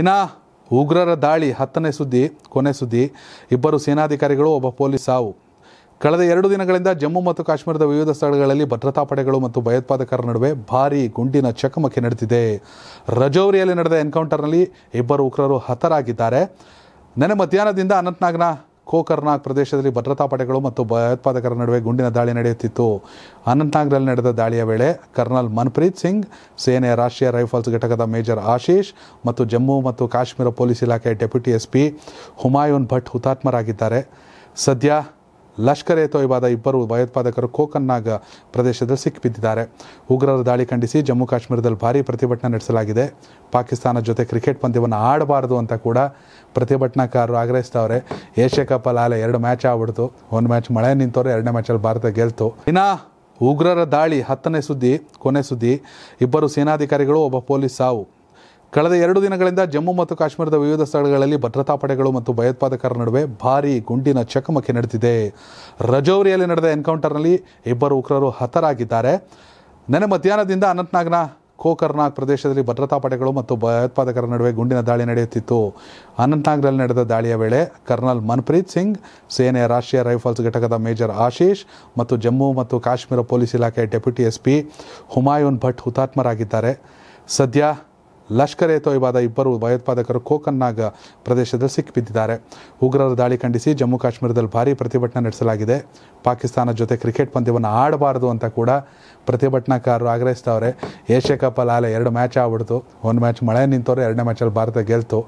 ಇನ್ನ ಉಗ್ರರ ದಾಳಿ ಹತ್ತನೇ ಸುದ್ದಿ ಕೊನೆ ಸುದ್ದಿ ಇಬ್ಬರು ಸೇನಾಧಿಕಾರಿಗಳು ಒಬ್ಬ ಪೊಲೀಸ್ ಸಾವು ಕಳೆದ ಎರಡು ದಿನಗಳಿಂದ ಜಮ್ಮು ಮತ್ತು ಕಾಶ್ಮೀರದ ವಿವಿಧ ಸ್ಥಳಗಳಲ್ಲಿ ಭದ್ರತಾ ಪಡೆಗಳು ಮತ್ತು ಭಯೋತ್ಪಾದಕರ ನಡುವೆ ಭಾರೀ ಗುಂಡಿನ ಚಕಮಕಿ ನಡೆದಿದೆ ರಜೌರಿಯಲ್ಲಿ ನಡೆದ ಎನ್ಕೌಂಟರ್ನಲ್ಲಿ ಇಬ್ಬರು ಉಗ್ರರು ಹತರಾಗಿದ್ದಾರೆ ನೆನೆ ಮಧ್ಯಾಹ್ನದಿಂದ ಅನಂತನಾಗ್ನ ಕೋಕರ್ನಾಗ್ ಪ್ರದೇಶದಲ್ಲಿ ಭದ್ರತಾ ಪಡೆಗಳು ಮತ್ತು ಭಯೋತ್ಪಾದಕರ ನಡುವೆ ಗುಂಡಿನ ದಾಳಿ ನಡೆಯುತ್ತಿತ್ತು ಅನಂತ್ನಾಗ್ನಲ್ಲಿ ನಡೆದ ದಾಳಿಯ ವೇಳೆ ಕರ್ನಲ್ ಮನ್ಪ್ರೀತ್ ಸಿಂಗ್ ಸೇನೆಯ ರಾಷ್ಟ್ರೀಯ ರೈಫಲ್ಸ್ ಘಟಕದ ಮೇಜರ್ ಆಶೀಶ್ ಮತ್ತು ಜಮ್ಮು ಮತ್ತು ಕಾಶ್ಮೀರ ಪೊಲೀಸ್ ಇಲಾಖೆಯ deputy S P Humayun Bhat ಹುತಾತ್ಮರಾಗಿದ್ದಾರೆ ಸದ್ಯ ಲಷ್ಕರ್ ಎ ತೊಯ್ಬಾದ ಇಬ್ಬರು ಭಯೋತ್ಪಾದಕರು ಕೋಕನ್ನಾಗ ಪ್ರದೇಶದಲ್ಲಿ ಸಿಕ್ಕಿಬಿದ್ದಿದ್ದಾರೆ ಉಗ್ರರ ದಾಳಿ ಖಂಡಿಸಿ ಜಮ್ಮು ಕಾಶ್ಮೀರದಲ್ಲಿ ಭಾರಿ ಪ್ರತಿಭಟನೆ ನಡೆಸಲಾಗಿದೆ ಪಾಕಿಸ್ತಾನ ಜೊತೆ ಕ್ರಿಕೆಟ್ ಪಂದ್ಯವನ್ನು ಆಡಬಾರದು ಅಂತ ಕೂಡ ಪ್ರತಿಭಟನಾಕಾರರು ಆಗ್ರಹಿಸ್ತಾವ್ರೆ ಏಷ್ಯಾ ಅಲ್ಲಿ ಆಲೆ ಎರಡು ಮ್ಯಾಚ್ ಆಗ್ಬಿಡ್ತು ಒಂದು ಮ್ಯಾಚ್ ಮಳೆ ನಿಂತವ್ರೆ ಎರಡನೇ ಮ್ಯಾಚಲ್ಲಿ ಭಾರತ ಗೆಲ್ತು ಇನ್ನು ಉಗ್ರರ ದಾಳಿ ಹತ್ತನೇ ಸುದ್ದಿ ಕೊನೆ ಸುದ್ದಿ ಇಬ್ಬರು ಸೇನಾಧಿಕಾರಿಗಳು ಒಬ್ಬ ಪೊಲೀಸ್ ಸಾವು ಕಳೆದ ಎರಡು ದಿನಗಳಿಂದ ಜಮ್ಮು ಮತ್ತು ಕಾಶ್ಮೀರದ ವಿವಿಧ ಸ್ಥಳಗಳಲ್ಲಿ ಭದ್ರತಾ ಪಡೆಗಳು ಮತ್ತು ಭಯೋತ್ಪಾದಕರ ನಡುವೆ ಭಾರೀ ಗುಂಡಿನ ಚಕಮಕಿ ನಡೆದಿದೆ ರಜೌರಿಯಲ್ಲಿ ನಡೆದ ಎನ್ಕೌಂಟರ್ನಲ್ಲಿ ಇಬ್ಬರು ಉಗ್ರರು ಹತರಾಗಿದ್ದಾರೆ ನೆನೆ ಮಧ್ಯಾಹ್ನದಿಂದ ಅನಂತ್ನಾಗ್ನ ಕೋಕರ್ನಾಗ್ ಪ್ರದೇಶದಲ್ಲಿ ಭದ್ರತಾ ಪಡೆಗಳು ಮತ್ತು ಭಯೋತ್ಪಾದಕರ ನಡುವೆ ಗುಂಡಿನ ದಾಳಿ ನಡೆಯುತ್ತಿತ್ತು ಅನಂತ್ನಾಗ್ನಲ್ಲಿ ನಡೆದ ದಾಳಿಯ ವೇಳೆ ಕರ್ನಲ್ ಮನ್ಪ್ರೀತ್ ಸಿಂಗ್ ಸೇನೆಯ ರಾಷ್ಟ್ರೀಯ ರೈಫಲ್ಸ್ ಘಟಕದ ಮೇಜರ್ ಆಶೀಶ್ ಮತ್ತು ಜಮ್ಮು ಮತ್ತು ಕಾಶ್ಮೀರ ಪೊಲೀಸ್ ಇಲಾಖೆಯ deputy S P Humayun Bhat ಹುತಾತ್ಮರಾಗಿದ್ದಾರೆ ಸದ್ಯ ಲಷ್ಕರ್ ಎ ತೊಯ್ಬಾದ ಇಬ್ಬರು ಭಯೋತ್ಪಾದಕರು ಕೋಕನ್ನಾಗ ಪ್ರದೇಶದಲ್ಲಿ ಸಿಕ್ಕಿಬಿದ್ದಿದ್ದಾರೆ ಉಗ್ರರ ದಾಳಿ ಖಂಡಿಸಿ ಜಮ್ಮು ಕಾಶ್ಮೀರದಲ್ಲಿ ಭಾರೀ ಪ್ರತಿಭಟನೆ ನಡೆಸಲಾಗಿದೆ ಪಾಕಿಸ್ತಾನ ಜೊತೆ ಕ್ರಿಕೆಟ್ ಪಂದ್ಯವನ್ನು ಆಡಬಾರ್ದು ಅಂತ ಕೂಡ ಪ್ರತಿಭಟನಾಕಾರರು ಆಗ್ರಹಿಸ್ತವ್ರೆ ಏಷ್ಯಾ ಕಪ್ಪಲ್ಲಿ ಆಲೆ ಎರಡು ಮ್ಯಾಚ್ ಆಗ್ಬಿಡ್ತು ಒಂದು ಮ್ಯಾಚ್ ಮಳೆ ನಿಂತವ್ರೆ ಎರಡನೇ ಮ್ಯಾಚಲ್ಲಿ ಭಾರತ ಗೆಲ್ತು